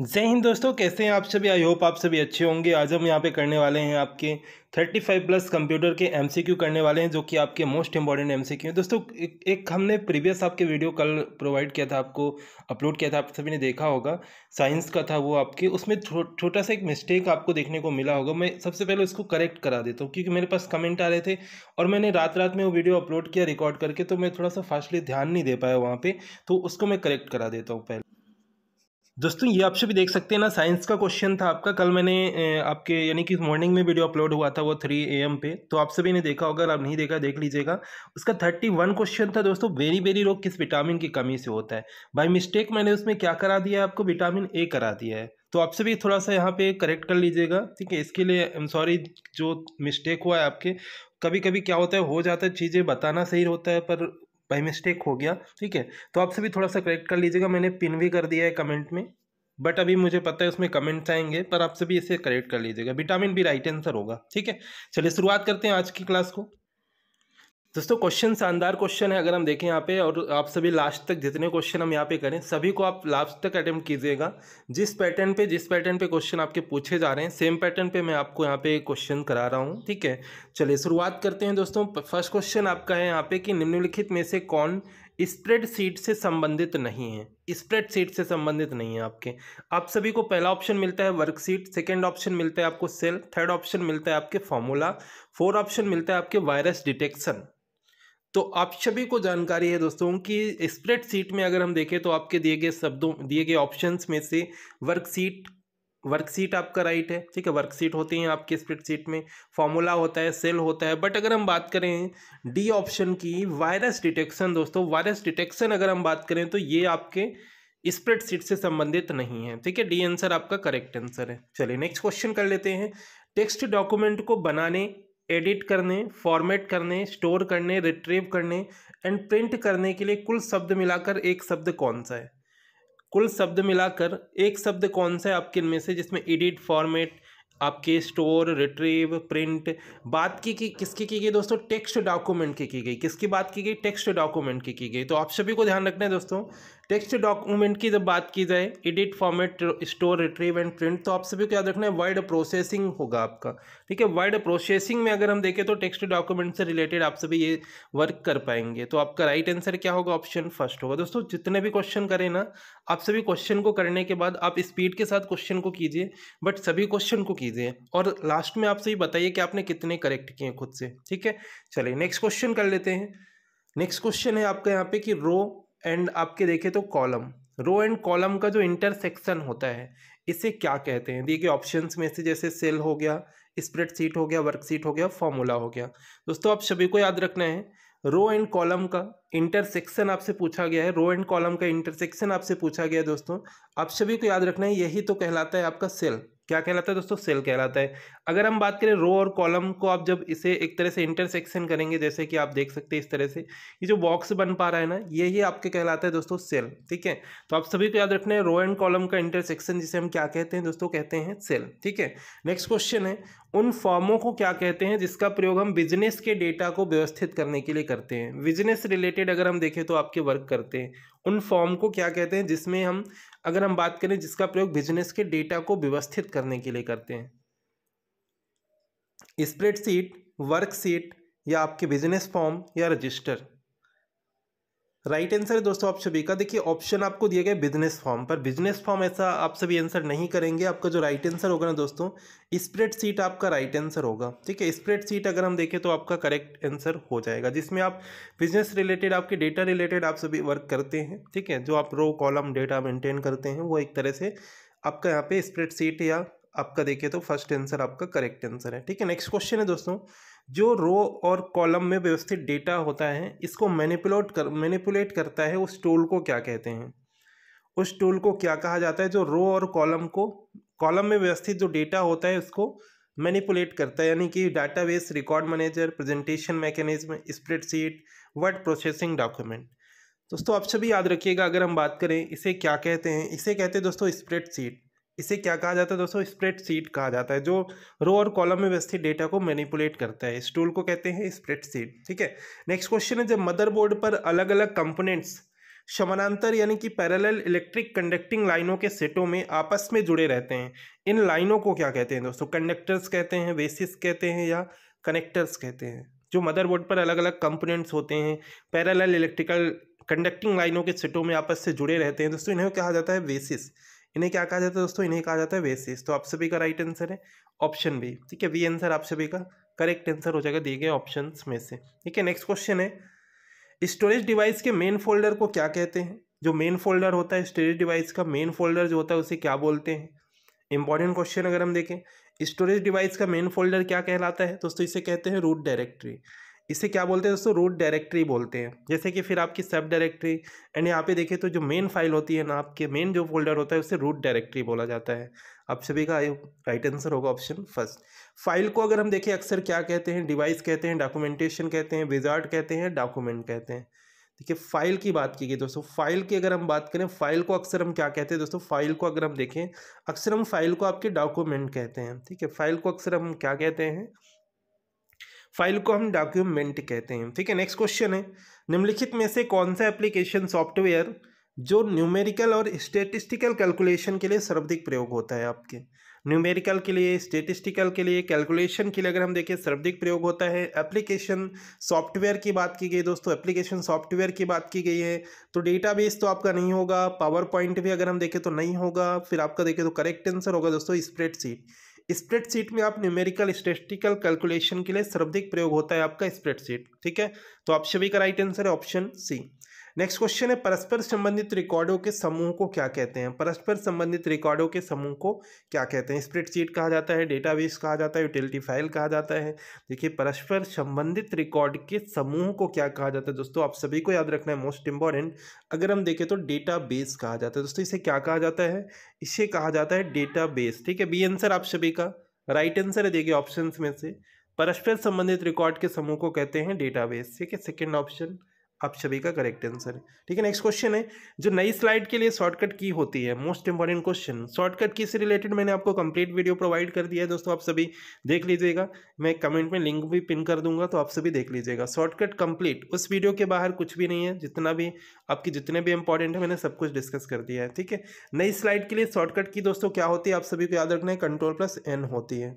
जय हिंद दोस्तों कैसे हैं आप सभी आई होप आप सभी अच्छे होंगे आज हम यहाँ पे करने वाले हैं आपके 35 प्लस कंप्यूटर के एमसीक्यू करने वाले हैं जो कि आपके मोस्ट इंपॉर्टेंट एमसीक्यू हैं दोस्तों एक, एक हमने प्रीवियस आपके वीडियो कल प्रोवाइड किया था आपको अपलोड किया था आप सभी ने देखा होगा साइंस का था वो आपके उसमें छो, छोटा सा एक मिस्टेक आपको देखने को मिला होगा मैं सबसे पहले उसको करेक्ट करा देता हूँ क्योंकि मेरे पास कमेंट आ रहे थे और मैंने रात रात में वो वीडियो अपलोड किया रिकॉर्ड करके तो मैं थोड़ा सा फास्टली ध्यान नहीं दे पाया वहाँ पर तो उसको मैं करेक्ट करा देता हूँ पहले दोस्तों ये आपसे भी देख सकते हैं ना साइंस का क्वेश्चन था आपका कल मैंने आपके यानी कि मॉर्निंग में वीडियो अपलोड हुआ था वो थ्री ए एम पे तो आप सभी ने देखा होगा अगर आप नहीं देखा देख लीजिएगा उसका थर्टी वन क्वेश्चन था दोस्तों बेरी बेरी रोग किस विटामिन की कमी से होता है बाई मिस्टेक मैंने उसमें क्या करा दिया है आपको विटामिन ए करा दिया है तो आपसे भी थोड़ा सा यहाँ पे करेक्ट कर लीजिएगा ठीक है इसके लिए आई एम सॉरी जो मिस्टेक हुआ है आपके कभी कभी क्या होता है हो जाता है चीज़ें बताना सही होता है पर बाई मिस्टेक हो गया ठीक है तो आपसे भी थोड़ा सा करेक्ट कर लीजिएगा मैंने पिन भी कर दिया है कमेंट में बट अभी मुझे पता है उसमें कमेंट्स आएंगे पर आपसे भी इसे करेक्ट कर लीजिएगा विटामिन बी राइट आंसर होगा ठीक है चलिए शुरुआत करते हैं आज की क्लास को दोस्तों क्वेश्चन शानदार क्वेश्चन है अगर हम देखें यहाँ पे और आप सभी लास्ट तक जितने क्वेश्चन हम यहाँ पे करें सभी को आप लास्ट तक अटेम्प्ट कीजिएगा जिस पैटर्न पे जिस पैटर्न पे क्वेश्चन आपके पूछे जा रहे हैं सेम पैटर्न पे मैं आपको यहाँ पे क्वेश्चन करा रहा हूँ ठीक है चलिए शुरुआत करते हैं दोस्तों फर्स्ट क्वेश्चन आपका है यहाँ पे कि निम्नलिखित में से कौन स्प्रेड सीट से संबंधित नहीं है स्प्रेड सीट से संबंधित नहीं है आपके आप सभी को पहला ऑप्शन मिलता है वर्कशीट सेकेंड ऑप्शन मिलता है आपको सेल थर्ड ऑप्शन मिलता है आपके फॉर्मूला फोर्थ ऑप्शन मिलता है आपके वायरस डिटेक्शन तो आप सभी को जानकारी है दोस्तों कि स्प्रेड शीट में अगर हम देखें तो आपके दिए गए शब्दों दिए गए ऑप्शंस में से वर्कशीट वर्कशीट आपका राइट है ठीक है वर्कशीट होती है आपके स्प्रेड सीट में फॉर्मूला होता है सेल होता है बट अगर हम बात करें डी ऑप्शन की वायरस डिटेक्शन दोस्तों वायरस डिटेक्शन अगर हम बात करें तो ये आपके स्प्रेड सीट से संबंधित नहीं है ठीक है डी आंसर आपका करेक्ट आंसर है चलिए नेक्स्ट क्वेश्चन कर लेते हैं टेक्स्ट डॉक्यूमेंट को बनाने एडिट करने फॉर्मेट करने स्टोर करने रिट्रीव करने एंड प्रिंट करने के लिए कुल शब्द मिलाकर एक शब्द कौन सा है कुल शब्द मिलाकर एक शब्द कौन सा है आपके इनमें से जिसमें एडिट फॉर्मेट आपके स्टोर रिट्रीव प्रिंट बात की कि किसकी की गई दोस्तों टेक्स्ट डॉक्यूमेंट की की गई किसकी बात की गई टेक्स्ट डॉक्यूमेंट की की गई तो आप सभी को ध्यान रखना है दोस्तों टेक्स्ट डॉक्यूमेंट की जब बात की जाए edit format store retrieve and print तो आप सभी को याद रखना है वर्ड प्रोसेसिंग होगा आपका ठीक है वर्ड प्रोसेसिंग में अगर हम देखें तो टेक्स्ट डॉक्यूमेंट से रिलेटेड आप सभी ये वर्क कर पाएंगे तो आपका राइट आंसर क्या होगा ऑप्शन फर्स्ट होगा दोस्तों जितने भी क्वेश्चन करें ना आप सभी क्वेश्चन को करने के बाद आप स्पीड के साथ क्वेश्चन को कीजिए बट सभी क्वेश्चन को कीजिए और लास्ट में आप सभी बताइए कि आपने कितने करेक्ट किए खुद से ठीक है चलिए नेक्स्ट क्वेश्चन कर लेते हैं नेक्स्ट क्वेश्चन है आपका यहाँ पे कि रो एंड आपके देखें तो कॉलम रो एंड कॉलम का जो इंटरसेक्शन होता है इसे क्या कहते हैं देखिए ऑप्शंस में से जैसे सेल हो गया सीट हो गया वर्कशीट हो गया फॉर्मूला हो गया दोस्तों आप सभी को याद रखना है रो एंड कॉलम का इंटरसेक्शन आपसे पूछा गया है रो एंड कॉलम का इंटरसेक्शन आपसे पूछा गया है दोस्तों आप सभी को याद रखना है यही तो कहलाता है आपका सेल क्या कहलाता है दोस्तों सेल कहलाता है अगर हम बात करें रो और कॉलम को आप जब इसे एक तरह से इंटरसेक्शन करेंगे जैसे कि आप देख सकते हैं इस तरह से ये जो बॉक्स बन पा रहा है ना ये ही आपके कहलाता है दोस्तों सेल ठीक है तो आप सभी को याद रखना है रो एंड कॉलम का इंटरसेक्शन जिसे हम क्या कहते हैं दोस्तों कहते हैं सेल ठीक है नेक्स्ट क्वेश्चन है उन फॉर्मों को क्या कहते हैं जिसका प्रयोग हम बिजनेस के डेटा को व्यवस्थित करने के लिए करते हैं बिजनेस रिलेटेड अगर हम देखें तो आपके वर्क करते हैं उन फॉर्म को क्या कहते हैं जिसमें हम अगर हम बात करें जिसका प्रयोग बिजनेस के डेटा को व्यवस्थित करने के लिए करते हैं स्प्रेडशीट वर्कशीट या आपके बिजनेस फॉर्म या रजिस्टर राइट आंसर है दोस्तों आप सभी का देखिए ऑप्शन आपको दिया गया बिजनेस फॉर्म पर बिजनेस फॉर्म ऐसा आप सभी आंसर नहीं करेंगे आपका जो राइट आंसर होगा ना दोस्तों स्प्रेड सीट आपका राइट आंसर होगा ठीक है स्प्रेड सीट अगर हम देखें तो आपका करेक्ट आंसर हो जाएगा जिसमें आप बिजनेस रिलेटेड आपके डेटा रिलेटेड आप सभी वर्क करते हैं ठीक है जो आप रो कॉलम डेटा मेंटेन करते हैं वो एक तरह से आपका यहाँ पे स्प्रेड सीट या आपका देखिए तो फर्स्ट आंसर आपका करेक्ट आंसर है ठीक है नेक्स्ट क्वेश्चन है दोस्तों जो रो और कॉलम में व्यवस्थित डेटा होता है इसको मैनिपुलेट कर मैनिपुलेट करता है उस टूल को क्या कहते हैं उस टूल को क्या कहा जाता है जो रो और कॉलम को कॉलम में व्यवस्थित जो डेटा होता है उसको मैनिपुलेट करता है यानी कि base record manager presentation mechanism spreadsheet word processing document दोस्तों आप सभी याद रखिएगा अगर हम बात करें इसे क्या कहते हैं इसे कहते हैं दोस्तों स्प्रेडशीट इसे क्या कहा जाता है दोस्तों सीट कहा जाता है जो रो और कॉलम में व्यवस्थित डेटा को मैनिपुलेट करता है इस टूल को कहते हैं सीट ठीक है नेक्स्ट क्वेश्चन है जब मदरबोर्ड पर अलग अलग कंपोनेंट्स समानांतर यानी कि पैरेलल इलेक्ट्रिक कंडक्टिंग लाइनों के सेटों में आपस में जुड़े रहते हैं इन लाइनों को क्या कहते हैं दोस्तों कंडक्टर्स कहते हैं बेसिस कहते हैं या कनेक्टर्स कहते हैं जो मदरबोर्ड पर अलग अलग कंपोनेंट्स होते हैं पैरेलल इलेक्ट्रिकल कंडक्टिंग लाइनों के सेटों में आपस से जुड़े रहते हैं दोस्तों इन्हें कहा जाता है बेसिस इन्हें क्या कहा जाता है दोस्तों इन्हें कहा जाता है वेसिस तो आप सभी का राइट आंसर है ऑप्शन बी ठीक है वी आंसर आप सभी का करेक्ट आंसर हो जाएगा दिए गए ऑप्शन में से ठीक है नेक्स्ट क्वेश्चन है स्टोरेज डिवाइस के मेन फोल्डर को क्या कहते हैं जो मेन फोल्डर होता है स्टोरेज डिवाइस का मेन फोल्डर जो होता है उसे क्या बोलते हैं इंपॉर्टेंट क्वेश्चन अगर हम देखें स्टोरेज डिवाइस का मेन फोल्डर क्या कहलाता है दोस्तों इसे कहते हैं रूट डायरेक्टरी इसे क्या बोलते हैं दोस्तों रूट डायरेक्टरी बोलते हैं जैसे कि फिर आपकी सब डायरेक्टरी एंड यहाँ पे देखें तो जो मेन फाइल होती है ना आपके मेन जो फोल्डर होता है उसे रूट डायरेक्टरी बोला जाता है आप सभी का राइट आंसर होगा ऑप्शन फर्स्ट फाइल को अगर हम देखें अक्सर क्या कहते हैं डिवाइस कहते हैं डॉक्यूमेंटेशन कहते हैं विजार्ट कहते हैं डॉक्यूमेंट कहते हैं देखिए फाइल की बात की गई दोस्तों फाइल की अगर हम बात करें फाइल को अक्सर हम क्या कहते हैं दोस्तों फाइल को अगर हम देखें अक्सर हम फाइल को आपके डॉक्यूमेंट कहते हैं ठीक है फाइल को अक्सर हम क्या कहते हैं फाइल को हम डॉक्यूमेंट कहते हैं ठीक है नेक्स्ट क्वेश्चन है निम्नलिखित में से कौन सा एप्लीकेशन सॉफ्टवेयर जो न्यूमेरिकल और स्टेटिस्टिकल कैलकुलेशन के लिए सर्वाधिक प्रयोग होता है आपके न्यूमेरिकल के लिए स्टेटिस्टिकल के लिए कैलकुलेशन के लिए अगर हम देखें सर्वाधिक प्रयोग होता है एप्लीकेशन सॉफ्टवेयर की बात की गई दोस्तों एप्लीकेशन सॉफ्टवेयर की बात की गई है तो डेटाबेस तो आपका नहीं होगा पावर पॉइंट भी अगर हम देखें तो नहीं होगा फिर आपका देखें तो करेक्ट आंसर होगा दोस्तों स्प्रेडशीट स्प्रेडशीट में आप न्यूमेरिकल स्टेटिकल कैलकुलेशन के लिए सर्वाधिक प्रयोग होता है आपका स्प्रेडशीट ठीक है तो आप सभी का राइट आंसर है ऑप्शन सी नेक्स्ट क्वेश्चन है परस्पर संबंधित रिकॉर्डों के समूह को क्या कहते हैं परस्पर संबंधित रिकॉर्डों के समूह को क्या कहते हैं स्प्रेडशीट कहा जाता है डेटाबेस कहा जाता है यूटिलिटी फाइल कहा जाता है देखिए परस्पर संबंधित रिकॉर्ड के समूह को क्या कहा जाता है दोस्तों आप सभी को याद रखना है मोस्ट इंपॉर्टेंट अगर हम देखें तो डेटा कहा जाता है दोस्तों इसे क्या कहा जाता है इसे कहा जाता है डेटा ठीक है बी आंसर आप सभी का राइट आंसर है देखिए ऑप्शन में से परस्पर संबंधित रिकॉर्ड के समूह को कहते हैं डेटाबेस ठीक है सेकेंड ऑप्शन आप सभी का करेक्ट आंसर है ठीक है नेक्स्ट क्वेश्चन है जो नई स्लाइड के लिए शॉर्टकट की होती है मोस्ट इंपॉर्टेंट क्वेश्चन शॉर्टकट की से रिलेटेड मैंने आपको कंप्लीट वीडियो प्रोवाइड कर दिया है दोस्तों आप सभी देख लीजिएगा मैं कमेंट में लिंक भी पिन कर दूंगा तो आप सभी देख लीजिएगा शॉर्टकट कंप्लीट उस वीडियो के बाहर कुछ भी नहीं है जितना भी आपकी जितने भी इंपॉर्टेंट है मैंने सब कुछ डिस्कस कर दिया है ठीक है नई स्लाइड के लिए शॉर्टकट की दोस्तों क्या होती है आप सभी को याद रखना है कंट्रोल प्लस एन होती है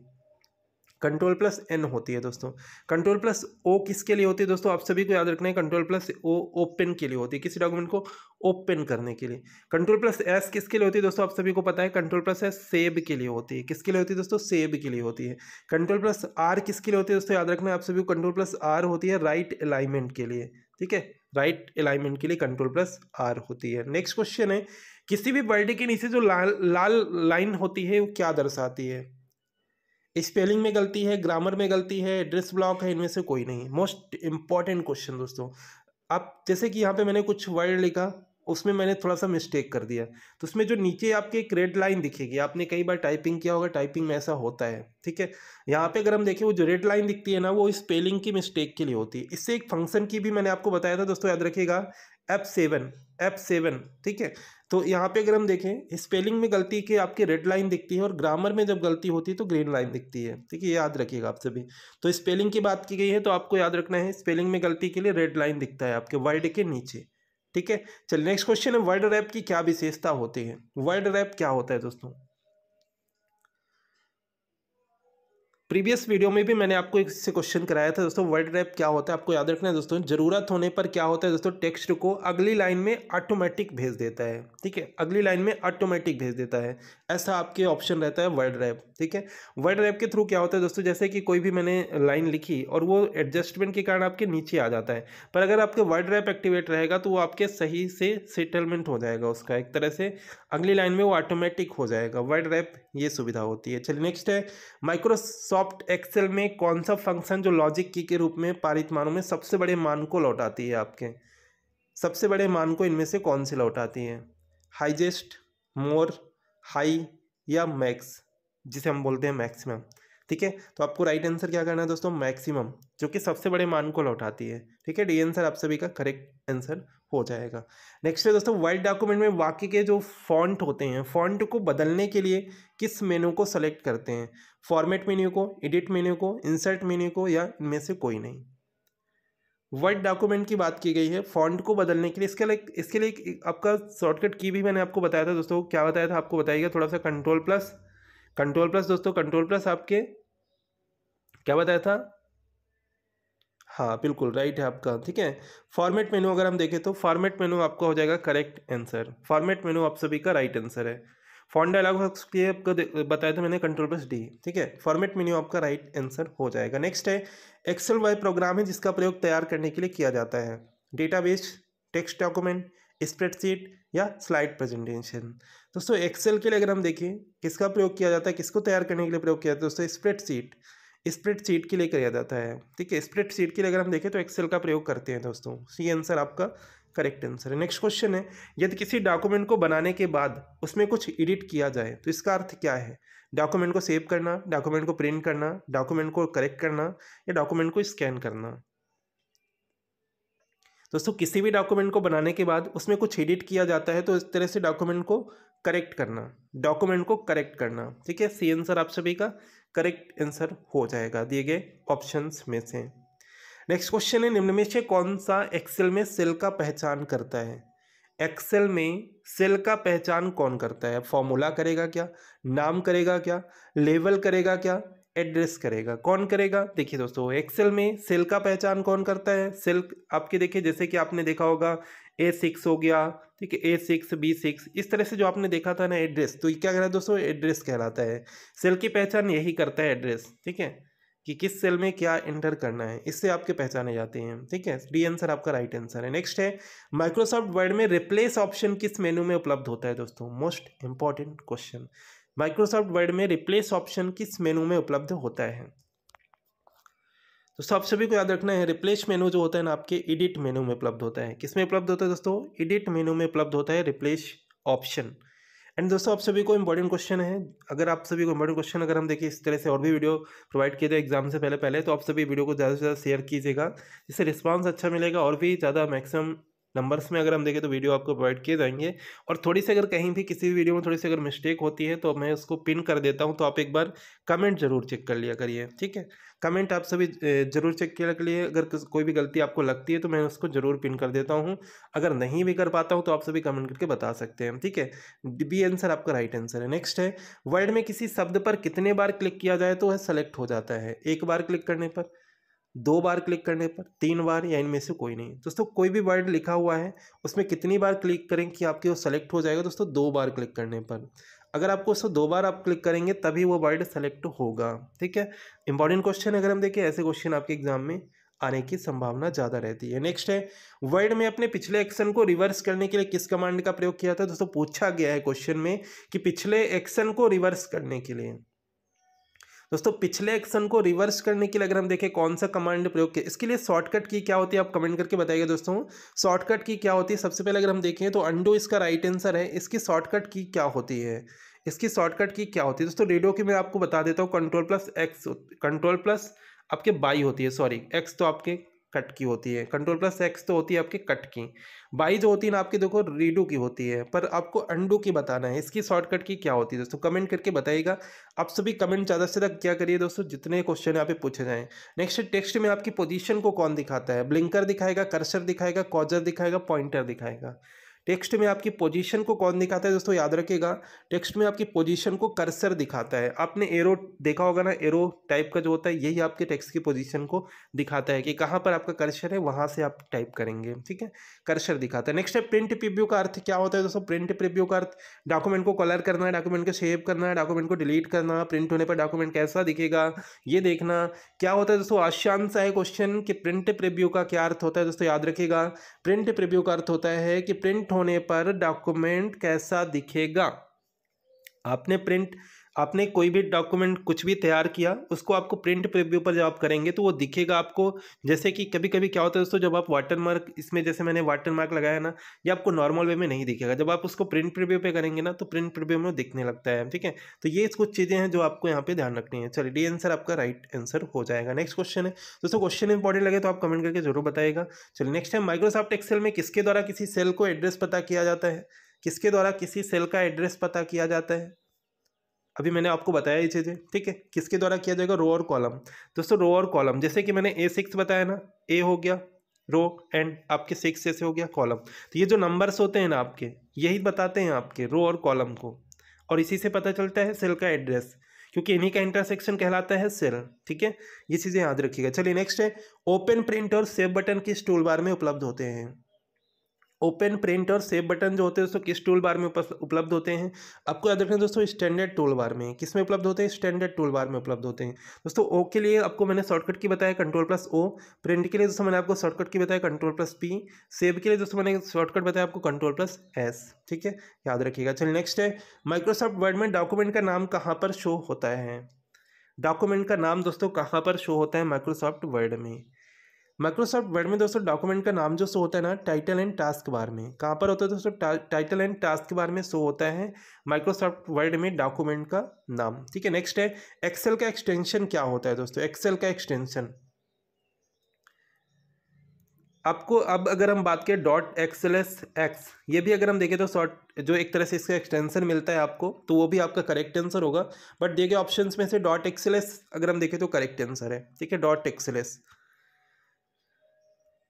कंट्रोल प्लस एन होती है दोस्तों कंट्रोल प्लस ओ किसके लिए होती है दोस्तों आप सभी को याद रखना है कंट्रोल प्लस ओ ओपन के लिए होती है किसी डॉक्यूमेंट को ओपन करने के लिए कंट्रोल प्लस एस किसके लिए होती है दोस्तों आप सभी को पता है कंट्रोल प्लस एस सेब के लिए होती है किसके लिए होती है दोस्तों सेब के लिए होती है कंट्रोल प्लस आर किसके लिए होती है दोस्तों याद रखना है आप सभी को कंट्रोल प्लस आर होती है राइट अलाइनमेंट के लिए ठीक है राइट अलाइनमेंट के लिए कंट्रोल प्लस आर होती है नेक्स्ट क्वेश्चन है किसी भी बर्थडे के नीचे जो लाल लाल लाइन होती है वो क्या दर्शाती है स्पेलिंग में गलती है ग्रामर में गलती है एड्रेस ब्लॉक है इनमें से कोई नहीं मोस्ट इम्पॉर्टेंट क्वेश्चन दोस्तों आप जैसे कि यहाँ पे मैंने कुछ वर्ड लिखा उसमें मैंने थोड़ा सा मिस्टेक कर दिया तो उसमें जो नीचे आपके एक रेड लाइन दिखेगी आपने कई बार टाइपिंग किया होगा टाइपिंग में ऐसा होता है ठीक है यहाँ पे अगर हम देखें वो जो रेड लाइन दिखती है ना वो स्पेलिंग की मिस्टेक के लिए होती है इससे एक फंक्शन की भी मैंने आपको बताया था दोस्तों याद रखिएगा एप सेवन एप सेवन ठीक है तो यहाँ पे अगर हम देखें स्पेलिंग में गलती के आपकी रेड लाइन दिखती है और ग्रामर में जब गलती होती है तो ग्रीन लाइन दिखती है ठीक है याद रखिएगा आप सभी तो स्पेलिंग की बात की गई है तो आपको याद रखना है स्पेलिंग में गलती के लिए रेड लाइन दिखता है आपके वर्ड के नीचे ठीक है चलिए नेक्स्ट क्वेश्चन है वर्ड रैप की क्या विशेषता होती है वर्ड रैप क्या होता है दोस्तों प्रीवियस वीडियो में भी मैंने आपको इससे क्वेश्चन कराया था दोस्तों वर्ड रैप क्या होता है आपको याद रखना है दोस्तों ज़रूरत होने पर क्या होता है दोस्तों टेक्स्ट को अगली लाइन में ऑटोमेटिक भेज देता है ठीक है अगली लाइन में ऑटोमेटिक भेज देता है ऐसा आपके ऑप्शन रहता है वर्ड रैप ठीक है वर्ड रैप के थ्रू क्या होता है दोस्तों जैसे कि कोई भी मैंने लाइन लिखी और वो एडजस्टमेंट के कारण आपके नीचे आ जाता है पर अगर आपके वर्ड रैप एक्टिवेट रहेगा तो वो आपके सही से सेटलमेंट हो जाएगा उसका एक तरह से अगली लाइन में वो ऑटोमेटिक हो जाएगा वर्ड रैप ये सुविधा होती है चलिए नेक्स्ट है माइक्रोसॉफ्ट एक्सेल में कौन सा फंक्शन जो लॉजिक की के रूप में पारित मानों में सबसे बड़े मान को लौटाती है आपके सबसे बड़े मान को इनमें से कौन से लौटाती है हाइजेस्ट मोर हाई या मैक्स जिसे हम बोलते हैं मैक्सिमम ठीक है तो आपको राइट आंसर क्या करना है दोस्तों मैक्सिमम जो कि सबसे बड़े मान को लौटाती है ठीक है डी आंसर आप सभी का करेक्ट आंसर हो जाएगा नेक्स्ट है दोस्तों वर्ड डॉक्यूमेंट में वाक्य के जो फॉन्ट होते हैं फॉन्ट को बदलने के लिए किस मेन्यू को सेलेक्ट करते हैं फॉर्मेट मेन्यू को एडिट मेन्यू को इंसर्ट मेन्यू को या इनमें से कोई नहीं वर्ड डॉक्यूमेंट की बात की गई है फॉन्ट को बदलने के लिए इसके लिए इसके लिए आपका शॉर्टकट की भी मैंने आपको बताया था दोस्तों क्या बताया था आपको बताइएगा थोड़ा सा कंट्रोल प्लस कंट्रोल प्लस दोस्तों कंट्रोल प्लस आपके क्या बताया था हाँ बिल्कुल राइट है आपका ठीक है फॉर्मेट मेनू अगर हम देखें तो फॉर्मेट मेनू आपका हो जाएगा करेक्ट आंसर फॉर्मेट मेनू आप सभी का राइट आंसर है फॉन्ट डायलॉग बॉक्स के आपको बताया था मैंने कंट्रोल प्लस डी ठीक है फॉर्मेट मेन्यू आपका राइट आंसर हो जाएगा नेक्स्ट है एक्सेल वाई प्रोग्राम है जिसका प्रयोग तैयार करने के लिए किया जाता है डेटाबेस टेक्स्ट डॉक्यूमेंट स्प्रेडशीट या स्लाइड प्रेजेंटेशन दोस्तों एक्सेल के लिए अगर हम देखें किसका प्रयोग किया जाता है किसको तैयार करने के लिए प्रयोग किया जाता है दोस्तों स्प्रेडशीट स्प्रेडशीट के लिए किया जाता है ठीक है स्प्रेडशीट के लिए अगर हम देखें तो एक्सेल का प्रयोग करते हैं दोस्तों ये आंसर आपका करेक्ट आंसर है नेक्स्ट क्वेश्चन है यदि किसी डॉक्यूमेंट को बनाने के बाद उसमें कुछ एडिट किया जाए तो इसका अर्थ क्या है डॉक्यूमेंट को सेव करना डॉक्यूमेंट को प्रिंट करना डॉक्यूमेंट को करेक्ट करना या डॉक्यूमेंट को स्कैन करना दोस्तों किसी भी डॉक्यूमेंट को बनाने के बाद उसमें कुछ एडिट किया जाता है तो इस तरह से डॉक्यूमेंट को करेक्ट करना डॉक्यूमेंट को करेक्ट करना ठीक है सी आंसर आप सभी का करेक्ट आंसर हो जाएगा दिए गए ऑप्शंस में से नेक्स्ट क्वेश्चन है निम्न में से कौन सा एक्सेल में सेल का पहचान करता है एक्सेल में सेल का पहचान कौन करता है फॉर्मूला करेगा क्या नाम करेगा क्या लेवल करेगा क्या एड्रेस करेगा कौन करेगा देखिए दोस्तों एक्सेल में सेल का पहचान कौन करता है सेल आपके देखिए जैसे कि आपने देखा होगा ए सिक्स हो गया ठीक है ए सिक्स बी सिक्स इस तरह से जो आपने देखा था ना एड्रेस तो ये क्या कह रहा है दोस्तों एड्रेस कहलाता है सेल की पहचान यही करता है एड्रेस ठीक है कि किस सेल में क्या एंटर करना है इससे आपके पहचाने जाते हैं ठीक है डी आंसर आपका राइट आंसर है नेक्स्ट है माइक्रोसॉफ्ट वर्ड में रिप्लेस ऑप्शन किस मेनू में उपलब्ध होता है दोस्तों most important question Microsoft Word में रिप्लेस ऑप्शन किस मेनू में उपलब्ध होता है तो सब सभी को याद रखना है रिप्लेस मेनू जो होता है ना आपके एडिट मेनू में उपलब्ध होता है किस में उपलब्ध होता है दोस्तों एडिट मेनू में उपलब्ध होता है रिप्लेस ऑप्शन एंड दोस्तों आप सभी को इंपॉर्टेंट क्वेश्चन है अगर आप सभी को इंपॉर्टेंट क्वेश्चन अगर हम देखिए इस तरह से और भी वीडियो प्रोवाइड किए जाए एग्जाम से पहले पहले तो आप सभी वीडियो को ज़्यादा से ज़्यादा शेयर कीजिएगा इससे रिस्पॉन्स अच्छा मिलेगा और भी ज़्यादा मैक्सिमम नंबर्स में अगर हम देखें तो वीडियो आपको प्रोवाइड किए जाएंगे और थोड़ी सी अगर कहीं भी किसी भी वीडियो में थोड़ी सी अगर मिस्टेक होती है तो मैं उसको पिन कर देता हूँ तो आप एक बार कमेंट जरूर चेक कर लिया करिए ठीक है कमेंट आप सभी जरूर चेक किया लिए अगर कोई भी गलती आपको लगती है तो मैं उसको जरूर पिन कर देता हूँ अगर नहीं भी कर पाता हूँ तो आप सभी कमेंट करके बता सकते हैं ठीक है बी आंसर आपका राइट आंसर है नेक्स्ट है वर्ड में किसी शब्द पर कितने बार क्लिक किया जाए तो वह सेलेक्ट हो जाता है एक बार क्लिक करने पर दो बार क्लिक करने पर तीन बार या इनमें से कोई नहीं दोस्तों कोई भी वर्ड लिखा हुआ है उसमें कितनी बार क्लिक करें कि आपके वो सेलेक्ट हो जाएगा दोस्तों दो बार क्लिक करने पर अगर आपको उसको दो बार आप क्लिक करेंगे तभी वो वर्ड सेलेक्ट होगा ठीक है इंपॉर्टेंट क्वेश्चन अगर हम देखें ऐसे क्वेश्चन आपके एग्जाम में आने की संभावना ज़्यादा रहती है नेक्स्ट है वर्ड में अपने पिछले एक्शन को रिवर्स करने के लिए किस कमांड का प्रयोग किया था दोस्तों पूछा गया है क्वेश्चन में कि पिछले एक्शन को रिवर्स करने के लिए दोस्तों पिछले एक्शन को रिवर्स करने के लिए अगर हम देखें कौन सा कमांड प्रयोग किया इसके लिए शॉर्टकट की क्या होती है आप कमेंट करके बताइए दोस्तों शॉर्टकट की क्या होती है सबसे पहले अगर हम देखें तो अंडो इसका राइट आंसर है इसकी शॉर्टकट की क्या होती है इसकी शॉर्टकट की क्या होती है दोस्तों रेडियो की मैं आपको बता देता हूँ control plus X control plus आपके बाई होती है सॉरी एक्स तो आपके कट की होती है कंट्रोल प्लस एक्स तो होती है आपकी कट की बाई जो होती है ना आपकी देखो रीडू की होती है पर आपको अंडू की बताना है इसकी शॉर्टकट की क्या होती है दोस्तों कमेंट करके बताइएगा आप सभी कमेंट ज़्यादा से ज़्यादा क्या करिए दोस्तों जितने क्वेश्चन यहाँ पे पूछे जाएँ नेक्स्ट टेक्स्ट में आपकी पोजिशन को कौन दिखाता है ब्लिंकर दिखाएगा कर्सर दिखाएगा कॉजर दिखाएगा पॉइंटर दिखाएगा टेक्स्ट में आपकी पोजीशन को कौन दिखाता है दोस्तों याद रखिएगा टेक्स्ट में आपकी पोजीशन को कर्सर दिखाता है आपने एरो देखा होगा ना एरो टाइप का जो होता है यही आपके टेक्स्ट की पोजीशन को दिखाता है कि कहाँ पर आपका कर्सर है वहाँ से आप टाइप करेंगे ठीक है कर्सर दिखाता है नेक्स्ट है प्रिंट प्रिव्यू का अर्थ क्या होता है दोस्तों प्रिंट प्रिव्यू का अर्थ डॉक्यूमेंट को कलर करना है डॉक्यूमेंट को सेव करना है डॉक्यूमेंट को डिलीट करना प्रिंट होने पर डॉक्यूमेंट कैसा दिखेगा ये देखना क्या होता है दोस्तों आशान सा है क्वेश्चन कि प्रिंट प्रिव्यू का क्या अर्थ होता है दोस्तों याद रखेगा प्रिंट प्रिव्यू का अर्थ होता है कि प्रिंट होने पर डॉक्यूमेंट कैसा दिखेगा आपने प्रिंट आपने कोई भी डॉक्यूमेंट कुछ भी तैयार किया उसको आपको प्रिंट प्रिव्यू पर जब आप करेंगे तो वो दिखेगा आपको जैसे कि कभी कभी क्या होता है दोस्तों जब आप वाटर मार्क इसमें जैसे मैंने वाटर मार्क लगाया ना ये आपको नॉर्मल वे में नहीं दिखेगा जब आप उसको प्रिंट प्रिव्यू पे करेंगे ना तो प्रिंट प्रिव्यू में दिखने लगता है ठीक है तो ये कुछ चीज़ें हैं जो आपको यहाँ पर ध्यान रखनी है चलिए डी आंसर आपका राइट आंसर हो जाएगा नेक्स्ट क्वेश्चन है दोस्तों क्वेश्चन इंपॉर्टेंट लगे तो आप कमेंट करके जरूर बताएगा चलिए नेक्स्ट टाइम माइक्रोसॉफ्ट एक्सेल में किसके द्वारा किसी सेल को एड्रेस पता किया जाता है किसके द्वारा किसी सेल का एड्रेस पता किया जाता है अभी मैंने आपको बताया ये चीज़ें ठीक है किसके द्वारा किया जाएगा रो और कॉलम दोस्तों रो और कॉलम जैसे कि मैंने ए सिक्स बताया ना ए हो गया रो एंड आपके सिक्स जैसे हो गया कॉलम तो ये जो नंबर्स होते हैं ना आपके यही बताते हैं आपके रो और कॉलम को और इसी से पता चलता है सेल का एड्रेस क्योंकि इन्हीं का इंटरसेक्शन कहलाता है सेल ठीक है ये चीज़ें याद रखिएगा चलिए नेक्स्ट है ओपन प्रिंट और सेव बटन किस टूल बार में उपलब्ध होते हैं ओपन प्रिंट और सेव बटन जो होते हैं दोस्तों किस टूल बार में उपलब्ध होते हैं आपको याद रखना दोस्तों स्टैंडर्ड टूल बार में किस में उपलब्ध होते हैं स्टैंडर्ड टूल बार में उपलब्ध होते हैं दोस्तों ओ के लिए आपको मैंने शॉर्टकट की बताया कंट्रोल प्लस ओ प्रिंट के लिए दोस्तों मैंने आपको शॉर्टकट की बताया कंट्रोल प्लस पी सेव के लिए दोस्तों मैंने शॉर्टकट बताया आपको कंट्रोल प्लस एस ठीक है याद रखिएगा चलिए नेक्स्ट है माइक्रोसॉफ्ट वर्ड में डॉक्यूमेंट का नाम कहाँ पर शो होता है डॉक्यूमेंट का नाम दोस्तों कहाँ पर शो होता है माइक्रोसॉफ्ट वर्ड में माइक्रोसॉफ्ट वर्ड में दोस्तों डॉक्यूमेंट का नाम जो सो होता है ना टाइटल एंड टास्क बार में कहाँ पर होता है दोस्तों टाइटल एंड टास्क बार में सो होता है माइक्रोसॉफ्ट वर्ड में डॉक्यूमेंट का नाम ठीक है नेक्स्ट है एक्सेल का एक्सटेंशन क्या होता है दोस्तों एक्सेल का एक्सटेंशन आपको अब अगर हम बात करें डॉट एक्सेल एस एक्स ये भी अगर हम देखें तो शॉर्ट जो एक तरह से इसका एक्सटेंशन मिलता है आपको तो वो भी आपका करेक्ट आंसर होगा बट देखिए ऑप्शंस में से डॉट एक्सेल एस अगर हम देखें तो करेक्ट आंसर है ठीक है डॉट एक्सेल एस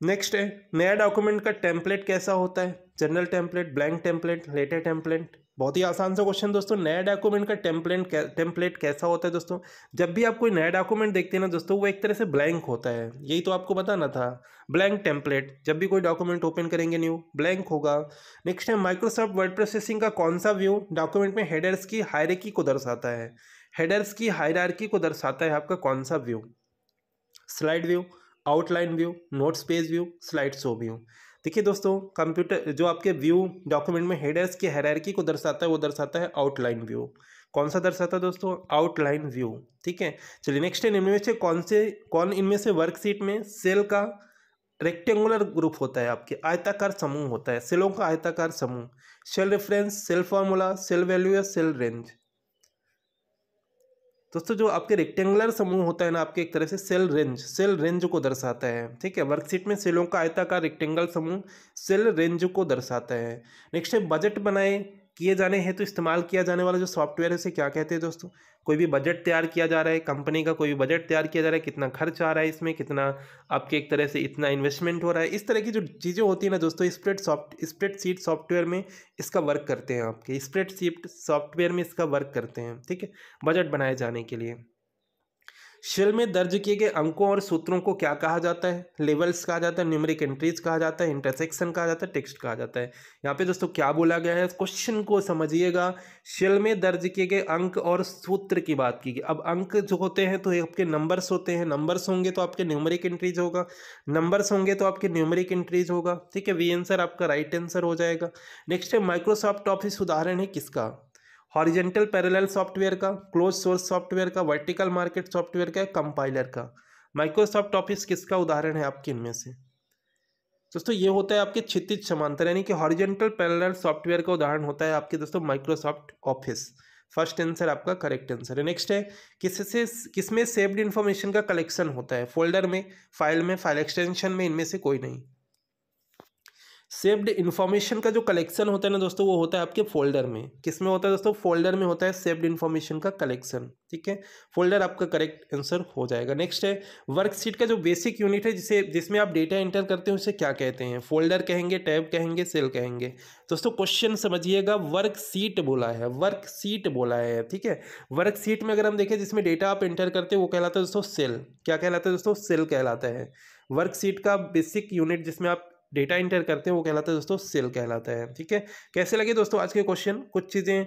नेक्स्ट है नया डॉक्यूमेंट का टेम्पलेट कैसा होता है general template blank template letter template बहुत ही आसान सा क्वेश्चन दोस्तों नया डॉक्यूमेंट का टेम्पलेट टेम्पलेट कैसा होता है दोस्तों जब भी आप कोई नया डॉक्यूमेंट देखते हैं ना दोस्तों वो एक तरह से ब्लैंक होता है यही तो आपको बताना था ब्लैंक टेम्पलेट जब भी कोई डॉक्यूमेंट ओपन करेंगे न्यू ब्लैंक होगा नेक्स्ट है माइक्रोसॉफ्ट वर्ड प्रोसेसिंग का कौन सा व्यू डॉक्यूमेंट में हेडर्स की हायरकी को दर्शाता है हेडर्स की हायरकी को दर्शाता है आपका कौन सा view slide view outline view notes page view slide show view देखिए दोस्तों कंप्यूटर जो आपके व्यू डॉक्यूमेंट में हेडर्स की हेरारकी को दर्शाता है वो दर्शाता है आउटलाइन व्यू कौन सा दर्शाता है दोस्तों आउटलाइन व्यू ठीक है चलिए नेक्स्ट है इनमें से कौन से कौन इनमें से वर्कशीट में सेल का रेक्टेंगुलर ग्रुप होता है आपके आयताकार समूह होता है सेलों का आयताकार समूह cell reference cell formula cell value या सेल रेंज दोस्तों जो आपके रेक्टेंगुलर समूह होता है ना आपके एक तरह से सेल रेंज सेल रेंज को दर्शाता है ठीक है वर्कशीट में सेलों का आयता का रेक्टेंगल समूह सेल रेंज को दर्शाता है नेक्स्ट है बजट बनाए किए जाने हैं तो इस्तेमाल किया जाने वाला जो सॉफ्टवेयर है उसे क्या कहते हैं दोस्तों कोई भी बजट तैयार किया जा रहा है कंपनी का कोई भी बजट तैयार किया जा रहा है कितना खर्च आ रहा है इसमें कितना आपके एक तरह से इतना इन्वेस्टमेंट हो रहा है इस तरह की जो चीज़ें होती हैं ना दोस्तों spread soft spreadsheet software में इसका वर्क करते हैं आपके स्प्रेड सीट सॉफ्टवेयर में इसका वर्क करते हैं ठीक है बजट बनाए जाने के लिए शेल में दर्ज किए गए अंकों और सूत्रों को क्या कहा जाता है लेवल्स कहा जाता है न्यूमरिक एंट्रीज कहा जाता है इंटरसेक्शन कहा जाता है टेक्स्ट कहा जाता है यहाँ पे दोस्तों क्या बोला गया है क्वेश्चन को समझिएगा शेल में दर्ज किए गए अंक और सूत्र की बात की गई अब अंक जो होते हैं तो आपके नंबर्स होते हैं नंबर्स होंगे तो आपके न्यूमरिक एंट्रीज होगा नंबर्स होंगे तो आपके न्यूमरिक एंट्रीज होगा ठीक है वी आंसर आपका राइट आंसर हो जाएगा नेक्स्ट है माइक्रोसॉफ्ट ऑफिस उदाहरण है किसका हॉरिजेंटल पैरेलल सॉफ्टवेयर का क्लोज सोर्स सॉफ्टवेयर का वर्टिकल मार्केट सॉफ्टवेयर का कंपाइलर का माइक्रोसॉफ्ट ऑफिस किसका उदाहरण है आपके इनमें से दोस्तों ये होता है आपके क्षितिज समांतर यानी कि हॉरिजेंटल पैरेलल सॉफ्टवेयर का उदाहरण होता है आपके दोस्तों माइक्रोसॉफ्ट ऑफिस फर्स्ट आंसर आपका करेक्ट आंसर है नेक्स्ट है किससे किसमें सेव्ड इन्फॉर्मेशन का कलेक्शन होता है फोल्डर में फाइल में फाइल एक्सटेंशन में इनमें से कोई नहीं सेव्ड इन्फॉर्मेशन का जो कलेक्शन होता है ना दोस्तों वो होता है आपके फोल्डर में किस में होता है दोस्तों फोल्डर में होता है सेव्ड इन्फॉर्मेशन का कलेक्शन ठीक है फोल्डर आपका करेक्ट आंसर हो जाएगा नेक्स्ट है वर्कशीट का जो बेसिक यूनिट है जिसे जिसमें आप डेटा एंटर करते हैं उसे क्या कहते हैं फोल्डर कहेंगे टैब कहेंगे सेल कहेंगे दोस्तों क्वेश्चन समझिएगा वर्कशीट बोला है वर्कशीट बोला है ठीक है वर्कशीट में अगर हम देखें जिसमें डेटा आप एंटर करते हैं वो कहलाता है दोस्तों सेल क्या कहलाता है दोस्तों सेल कहलाता है वर्कशीट का बेसिक यूनिट जिसमें आप डेटा इंटर करते हैं वो कहलाता है दोस्तों सेल कहलाता है ठीक है कैसे लगे दोस्तों आज के क्वेश्चन कुछ चीज़ें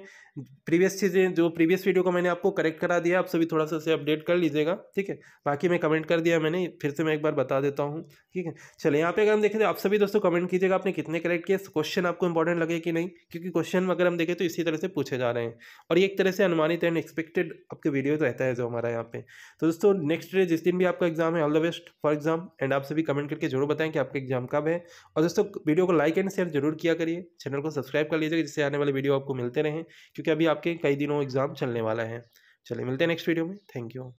प्रीवियस चीज़ें जो प्रीवियस वीडियो को मैंने आपको करेक्ट करा दिया आप सभी थोड़ा सा उसे अपडेट कर लीजिएगा ठीक है बाकी मैं कमेंट कर दिया मैंने फिर से मैं एक बार बता देता हूँ ठीक है चलिए यहाँ पे अगर हम देखें तो आप सभी दोस्तों कमेंट कीजिएगा आपने कितने करेक्ट किए क्वेश्चन आपको इंपॉर्टेंट लगे कि नहीं क्योंकि क्वेश्चन अगर हम देखें तो इसी तरह से पूछे जा रहे हैं और ये एक तरह से अनुमानित एंड एक्सपेक्टेड आपके वीडियो तो रहता है जो हमारा यहाँ पे तो दोस्तों नेक्स्ट डे जिस दिन भी आपका एग्जाम है all the best for exam and आप सभी कमेंट करके जरूर बताएं कि आपका एग्जाम कब है और दोस्तों वीडियो को लाइक एंड शेयर जरूर किया करिए चैनल को सब्सक्राइब कर लीजिएगा जिससे आने वाले वीडियो आपको मिलते रहें क्योंकि अभी आपके कई दिनों एग्जाम चलने वाला है चलिए मिलते हैं नेक्स्ट वीडियो में थैंक यू